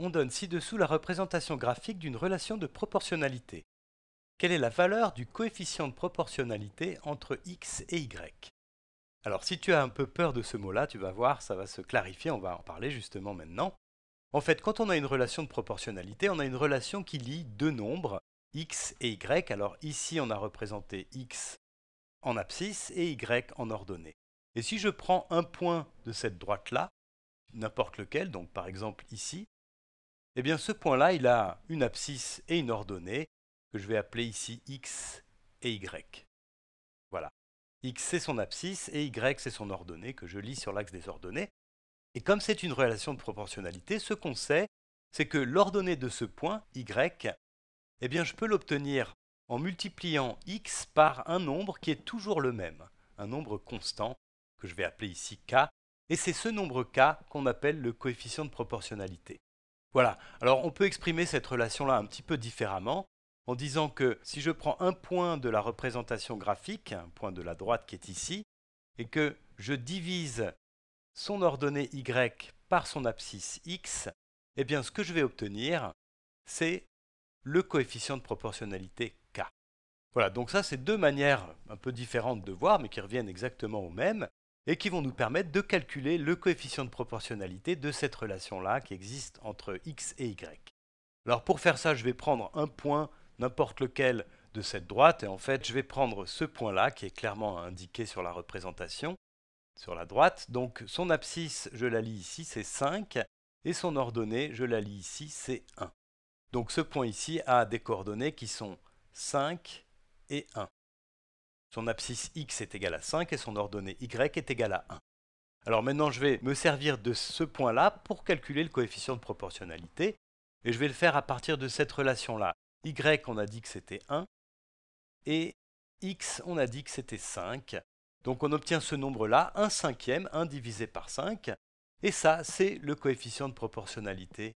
On donne ci-dessous la représentation graphique d'une relation de proportionnalité. Quelle est la valeur du coefficient de proportionnalité entre x et y Alors si tu as un peu peur de ce mot-là, tu vas voir, ça va se clarifier, on va en parler justement maintenant. En fait, quand on a une relation de proportionnalité, on a une relation qui lie deux nombres, x et y. Alors ici, on a représenté x en abscisse et y en ordonnée. Et si je prends un point de cette droite-là, n'importe lequel, donc par exemple ici, eh ce point-là, il a une abscisse et une ordonnée que je vais appeler ici x et y. Voilà. x c'est son abscisse et y c'est son ordonnée que je lis sur l'axe des ordonnées. Et comme c'est une relation de proportionnalité, ce qu'on sait, c'est que l'ordonnée de ce point, y, eh bien je peux l'obtenir en multipliant x par un nombre qui est toujours le même, un nombre constant que je vais appeler ici k, et c'est ce nombre k qu'on appelle le coefficient de proportionnalité. Voilà, alors on peut exprimer cette relation-là un petit peu différemment en disant que si je prends un point de la représentation graphique, un point de la droite qui est ici, et que je divise son ordonnée y par son abscisse x, eh bien ce que je vais obtenir, c'est le coefficient de proportionnalité k. Voilà, donc ça c'est deux manières un peu différentes de voir, mais qui reviennent exactement au même et qui vont nous permettre de calculer le coefficient de proportionnalité de cette relation-là qui existe entre x et y. Alors pour faire ça, je vais prendre un point, n'importe lequel, de cette droite, et en fait, je vais prendre ce point-là, qui est clairement indiqué sur la représentation, sur la droite. Donc son abscisse, je la lis ici, c'est 5, et son ordonnée, je la lis ici, c'est 1. Donc ce point ici a des coordonnées qui sont 5 et 1. Son abscisse x est égal à 5 et son ordonnée y est égale à 1. Alors maintenant, je vais me servir de ce point-là pour calculer le coefficient de proportionnalité, et je vais le faire à partir de cette relation-là. y, on a dit que c'était 1, et x, on a dit que c'était 5. Donc on obtient ce nombre-là, 1 cinquième, 1 divisé par 5, et ça, c'est le coefficient de proportionnalité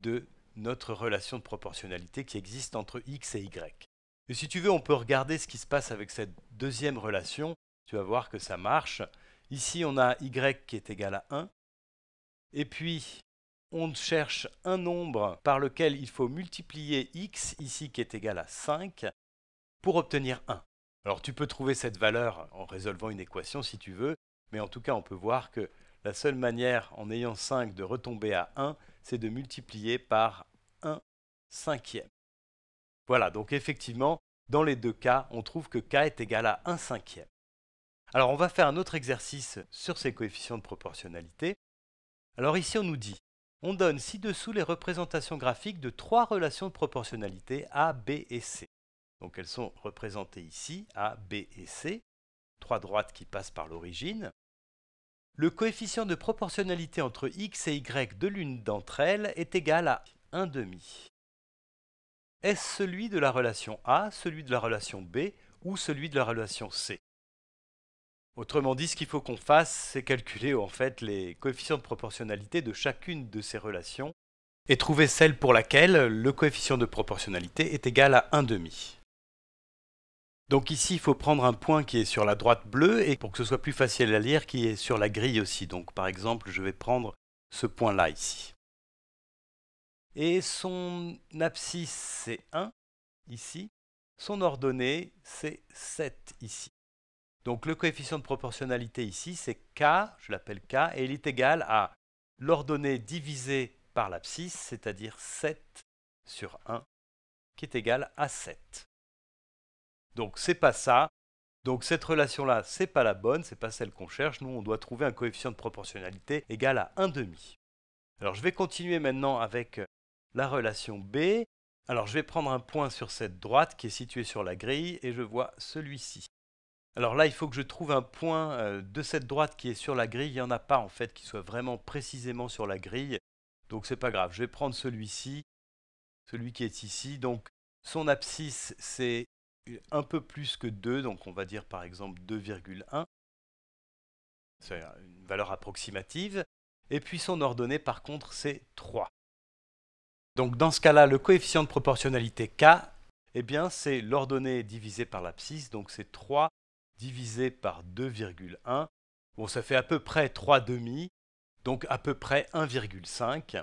de notre relation de proportionnalité qui existe entre x et y. Et si tu veux, on peut regarder ce qui se passe avec cette deuxième relation. Tu vas voir que ça marche. Ici, on a y qui est égal à 1. Et puis, on cherche un nombre par lequel il faut multiplier x, ici qui est égal à 5, pour obtenir 1. Alors tu peux trouver cette valeur en résolvant une équation si tu veux, mais en tout cas on peut voir que la seule manière en ayant 5 de retomber à 1, c'est de multiplier par 1 cinquième. Voilà, donc effectivement, dans les deux cas, on trouve que k est égal à 1 cinquième. Alors on va faire un autre exercice sur ces coefficients de proportionnalité. Alors ici on nous dit, on donne ci-dessous les représentations graphiques de trois relations de proportionnalité A, B et C. Donc elles sont représentées ici, A, B et C, trois droites qui passent par l'origine. Le coefficient de proportionnalité entre x et y de l'une d'entre elles est égal à 1 demi. Est-ce celui de la relation A, celui de la relation B ou celui de la relation C Autrement dit, ce qu'il faut qu'on fasse, c'est calculer en fait les coefficients de proportionnalité de chacune de ces relations et trouver celle pour laquelle le coefficient de proportionnalité est égal à 1,5. Donc ici, il faut prendre un point qui est sur la droite bleue et pour que ce soit plus facile à lire, qui est sur la grille aussi. Donc par exemple, je vais prendre ce point-là ici. Et son abscisse, c'est 1 ici. Son ordonnée, c'est 7 ici. Donc le coefficient de proportionnalité ici, c'est k, je l'appelle k, et il est égal à l'ordonnée divisée par l'abscisse, c'est-à-dire 7 sur 1, qui est égal à 7. Donc ce n'est pas ça. Donc cette relation-là, n'est pas la bonne, n'est pas celle qu'on cherche. Nous, on doit trouver un coefficient de proportionnalité égal à 1,5. Alors je vais continuer maintenant avec euh, la relation B. Alors je vais prendre un point sur cette droite qui est située sur la grille et je vois celui-ci. Alors là, il faut que je trouve un point euh, de cette droite qui est sur la grille. Il n'y en a pas en fait qui soit vraiment précisément sur la grille. Donc c'est pas grave, je vais prendre celui-ci, celui qui est ici. Donc son abscisse, c'est un peu plus que 2, donc on va dire par exemple 2,1. C'est euh, une valeur approximative. Et puis son ordonnée, par contre, c'est 3. Donc dans ce cas-là, le coefficient de proportionnalité K, eh bien c'est l'ordonnée divisée par l'abscisse, donc c'est 3 divisé par 2,1. Bon, ça fait à peu près 3 3,5, donc à peu près 1,5.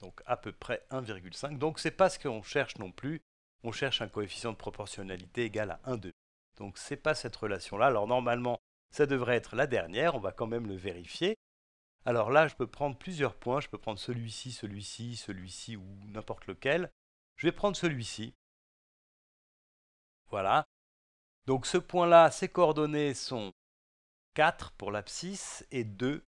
Donc à peu près 1,5. Donc c'est pas ce qu'on cherche non plus. On cherche un coefficient de proportionnalité égal à 1,2. Donc ce n'est pas cette relation-là. Alors normalement, ça devrait être la dernière, on va quand même le vérifier. Alors là, je peux prendre plusieurs points, je peux prendre celui-ci, celui-ci, celui-ci ou n'importe lequel. Je vais prendre celui-ci. Voilà. Donc ce point-là, ses coordonnées sont 4 pour l'abscisse et 2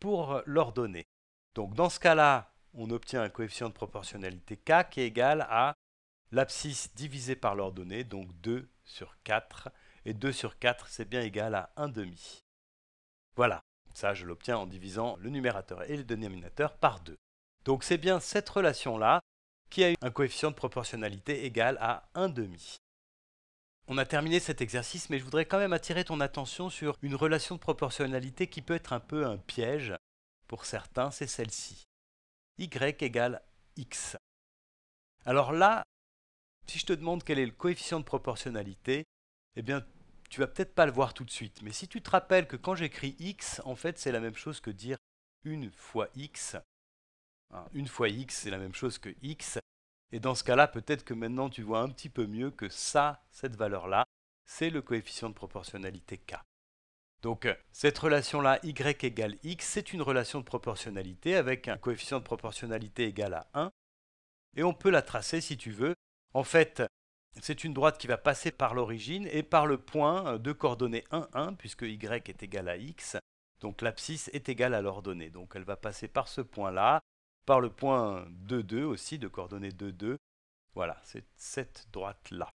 pour l'ordonnée. Donc dans ce cas-là, on obtient un coefficient de proportionnalité k qui est égal à l'abscisse divisé par l'ordonnée, donc 2 sur 4. Et 2 sur 4, c'est bien égal à 1 demi. Voilà. Ça, je l'obtiens en divisant le numérateur et le dénominateur par 2. Donc c'est bien cette relation-là qui a un coefficient de proportionnalité égal à 1,5. On a terminé cet exercice, mais je voudrais quand même attirer ton attention sur une relation de proportionnalité qui peut être un peu un piège. Pour certains, c'est celle-ci. Y égale X. Alors là, si je te demande quel est le coefficient de proportionnalité, eh bien tu vas peut-être pas le voir tout de suite. Mais si tu te rappelles que quand j'écris x, en fait, c'est la même chose que dire une fois x. Hein, une fois x, c'est la même chose que x. Et dans ce cas-là, peut-être que maintenant tu vois un petit peu mieux que ça, cette valeur-là, c'est le coefficient de proportionnalité k. Donc euh, cette relation-là, y égale x, c'est une relation de proportionnalité avec un coefficient de proportionnalité égal à 1. Et on peut la tracer si tu veux. En fait, c'est une droite qui va passer par l'origine et par le point euh, de coordonnées 1, 1, puisque y est égal à x, donc l'abscisse est égale à l'ordonnée. Donc elle va passer par ce point-là, par le point 2, 2 aussi, de coordonnées 2, 2. Voilà, c'est cette droite-là.